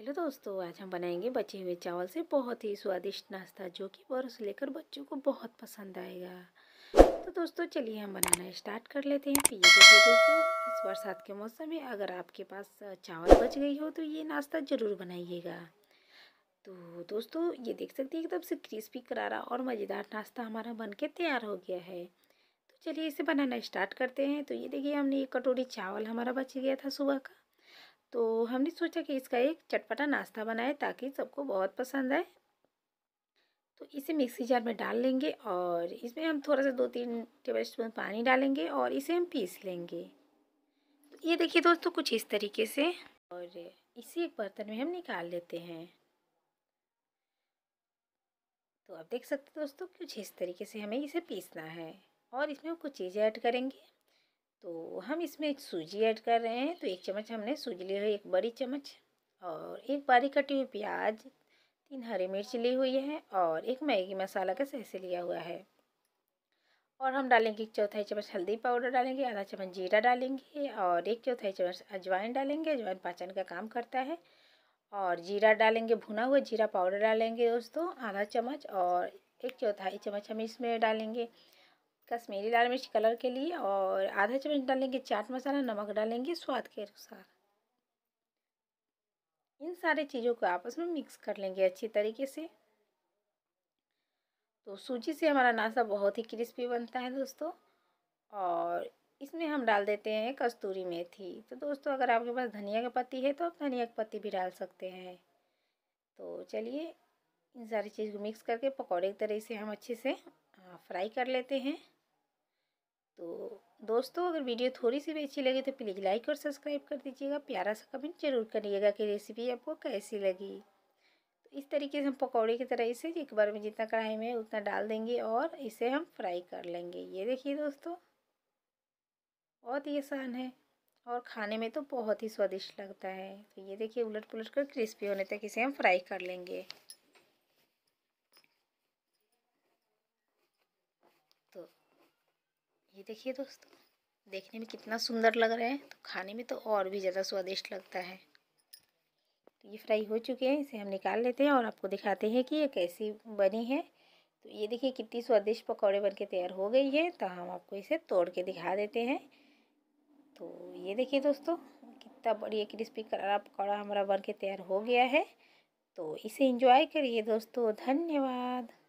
hello दोस्तों आज हम बनाएंगे बचे हुए चावल से बहुत ही स्वादिष्ट नाश्ता जो कि बरस लेकर बच्चों को बहुत पसंद आएगा तो दोस्तों चलिए हम बनाना स्टार्ट कर लेते हैं तो ये देखिए दोस्तों इस बरसात के मौसम में अगर आपके पास चावल बच गई हो तो ये नाश्ता ज़रूर बनाइएगा तो दोस्तों ये देख सकते हैं एकदम से क्रिस्पी करारा और मज़ेदार नाश्ता हमारा बन के तैयार हो गया है तो चलिए इसे बनाना स्टार्ट करते हैं तो ये देखिए हमने एक कटोरी चावल हमारा बच गया था सुबह का तो हमने सोचा कि इसका एक चटपटा नाश्ता बनाए ताकि सबको बहुत पसंद आए तो इसे मिक्सी जार में डाल लेंगे और इसमें हम थोड़ा सा दो तीन टेबल स्पून पानी डालेंगे और इसे हम पीस लेंगे तो ये देखिए दोस्तों कुछ इस तरीके से और इसे एक बर्तन में हम निकाल लेते हैं तो आप देख सकते दोस्तों कुछ इस तरीके से हमें इसे पीसना है और इसमें हम कुछ चीज़ें ऐड करेंगे तो हम इसमें सूजी ऐड कर रहे हैं तो एक चम्मच हमने सूजी ली हुई एक बड़ी चम्मच और एक बारीक कटी हुई प्याज तीन हरी मिर्च ली हुई है और एक मैगी मसाला का सहसे लिया हुआ है और हम डालेंगे एक चौथाई चम्मच हल्दी पाउडर डालेंगे आधा चम्मच जीरा डालेंगे और एक चौथाई चम्मच अजवाइन डालेंगे अजवाइन पाचन का काम करता है और जीरा डालेंगे भुना हुआ जीरा पाउडर डालेंगे दोस्तों आधा चम्मच और एक चौथाई चम्मच हम इसमें डालेंगे कश्मीरी लाल मिर्च कलर के लिए और आधा चम्मच डालेंगे चाट मसाला नमक डालेंगे स्वाद के अनुसार इन सारे चीज़ों को आपस में मिक्स कर लेंगे अच्छी तरीके से तो सूजी से हमारा नाश्ता बहुत ही क्रिस्पी बनता है दोस्तों और इसमें हम डाल देते हैं कस्तूरी मेथी तो दोस्तों अगर आपके पास धनिया की पत्ती है तो आप धनिया की पत्ती भी डाल सकते हैं तो चलिए इन सारी चीज़ को मिक्स करके पकौड़े की तरह से हम अच्छे से फ्राई कर लेते हैं तो दोस्तों अगर वीडियो थोड़ी सी भी अच्छी लगी तो प्लीज़ लाइक और सब्सक्राइब कर दीजिएगा प्यारा सा कमेंट जरूर करिएगा कि रेसिपी आपको कैसी लगी तो इस तरीके से हम पकौड़े की तरह इसे एक बार में जितना कढ़ाई में उतना डाल देंगे और इसे हम फ्राई कर लेंगे ये देखिए दोस्तों बहुत ही आसान है और खाने में तो बहुत ही स्वादिष्ट लगता है तो ये देखिए उलट पुलट कर क्रिस्पी होने तक इसे हम फ्राई कर लेंगे तो ये देखिए दोस्तों देखने में कितना सुंदर लग रहा है तो खाने में तो और भी ज़्यादा स्वादिष्ट लगता है तो ये फ्राई हो चुके हैं इसे हम निकाल लेते हैं और आपको दिखाते हैं कि ये कैसी बनी है तो ये देखिए कितनी स्वादिष्ट पकौड़े बन के तैयार हो गई है तो हम आपको इसे तोड़ के दिखा देते हैं तो ये देखिए दोस्तों कितना बढ़िया क्रिस्पी करारा पकौड़ा हमारा बन के तैयार हो गया है तो इसे इंजॉय करिए दोस्तों धन्यवाद